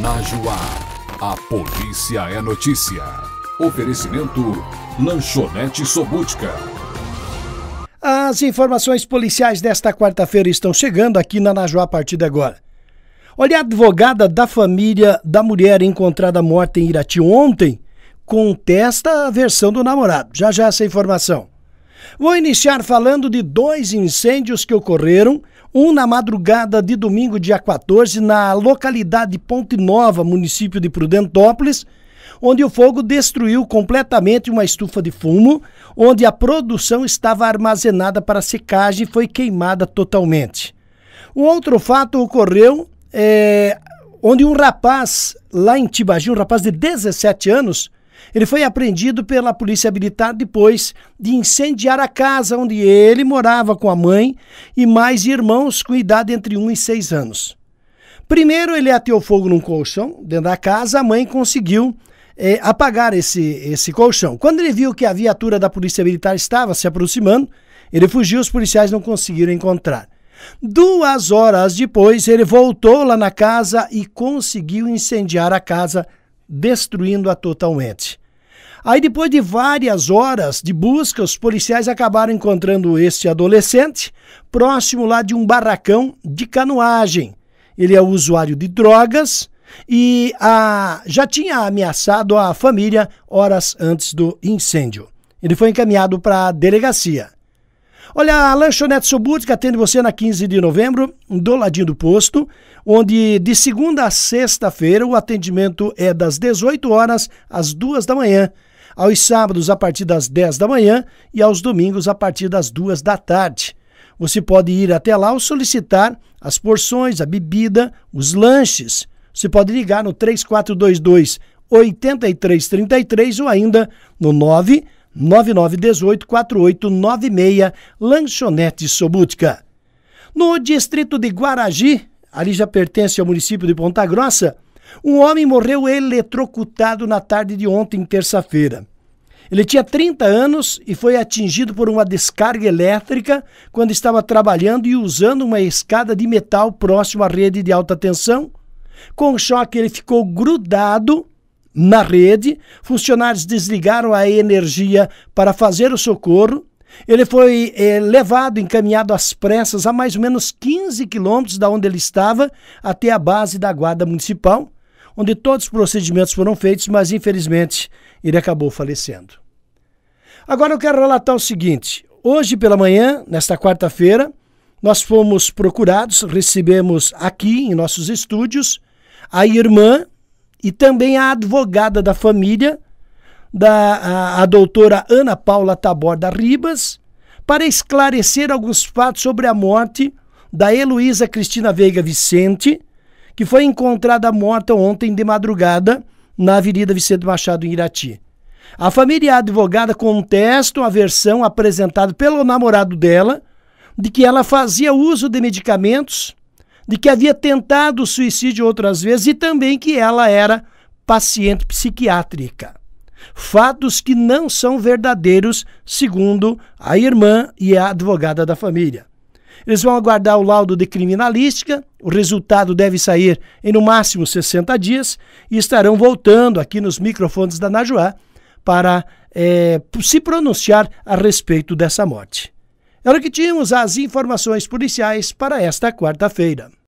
Najuá. A polícia é notícia. Oferecimento Lanchonete Sobutica. As informações policiais desta quarta-feira estão chegando aqui na Najuá a partir de agora. Olha, a advogada da família da mulher encontrada morta em Irati ontem contesta a versão do namorado. Já já essa informação. Vou iniciar falando de dois incêndios que ocorreram, um na madrugada de domingo, dia 14, na localidade Ponte Nova, município de Prudentópolis, onde o fogo destruiu completamente uma estufa de fumo, onde a produção estava armazenada para secagem e foi queimada totalmente. Um outro fato ocorreu é, onde um rapaz lá em Tibagi, um rapaz de 17 anos, ele foi apreendido pela polícia militar depois de incendiar a casa onde ele morava com a mãe e mais irmãos com idade entre 1 e 6 anos. Primeiro, ele ateou fogo num colchão dentro da casa, a mãe conseguiu é, apagar esse, esse colchão. Quando ele viu que a viatura da polícia militar estava se aproximando, ele fugiu, os policiais não conseguiram encontrar. Duas horas depois, ele voltou lá na casa e conseguiu incendiar a casa, destruindo-a totalmente. Aí, depois de várias horas de busca, os policiais acabaram encontrando este adolescente próximo lá de um barracão de canoagem. Ele é usuário de drogas e a, ah, já tinha ameaçado a família horas antes do incêndio. Ele foi encaminhado para a delegacia. Olha, a Lanchonete Suburbica atende você na 15 de novembro, do ladinho do posto, onde de segunda a sexta-feira o atendimento é das 18 horas às 2 da manhã aos sábados a partir das 10 da manhã e aos domingos a partir das 2 da tarde. Você pode ir até lá ou solicitar as porções, a bebida, os lanches. Você pode ligar no 3422 8333 ou ainda no 99918 4896 Lanchonete Sobutka. No distrito de Guaragi, ali já pertence ao município de Ponta Grossa, um homem morreu eletrocutado na tarde de ontem, terça-feira. Ele tinha 30 anos e foi atingido por uma descarga elétrica quando estava trabalhando e usando uma escada de metal próximo à rede de alta tensão. Com choque, ele ficou grudado na rede. Funcionários desligaram a energia para fazer o socorro. Ele foi eh, levado, encaminhado às pressas a mais ou menos 15 quilômetros da onde ele estava até a base da Guarda Municipal onde todos os procedimentos foram feitos, mas infelizmente ele acabou falecendo. Agora eu quero relatar o seguinte: hoje pela manhã, nesta quarta-feira, nós fomos procurados, recebemos aqui em nossos estúdios a irmã e também a advogada da família, da, a, a doutora Ana Paula Taborda Ribas, para esclarecer alguns fatos sobre a morte da Heloísa Cristina Veiga Vicente, que foi encontrada morta ontem de madrugada na Avenida Vicente Machado, em Irati. A família e a advogada contestam a versão apresentada pelo namorado dela de que ela fazia uso de medicamentos, de que havia tentado suicídio outras vezes e também que ela era paciente psiquiátrica. Fatos que não são verdadeiros, segundo a irmã e a advogada da família. Eles vão aguardar o laudo de criminalística, o resultado deve sair em no máximo 60 dias e estarão voltando aqui nos microfones da Najuá para é, se pronunciar a respeito dessa morte. Era é o que tínhamos as informações policiais para esta quarta-feira.